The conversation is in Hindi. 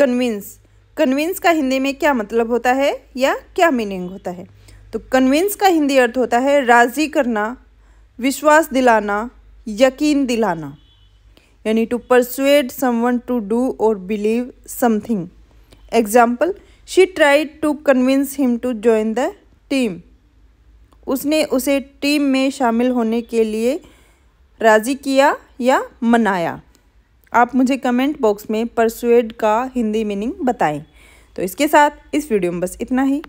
कन्विंस कन्विंस का हिंदी में क्या मतलब होता है या क्या मीनिंग होता है तो कन्विंस का हिंदी अर्थ होता है राज़ी करना विश्वास दिलाना यकीन दिलाना यानी to persuade someone to do और believe something example she tried to convince him to join the team उसने उसे टीम में शामिल होने के लिए राज़ी किया या मनाया आप मुझे कमेंट बॉक्स में परसुएड का हिंदी मीनिंग बताएं तो इसके साथ इस वीडियो में बस इतना ही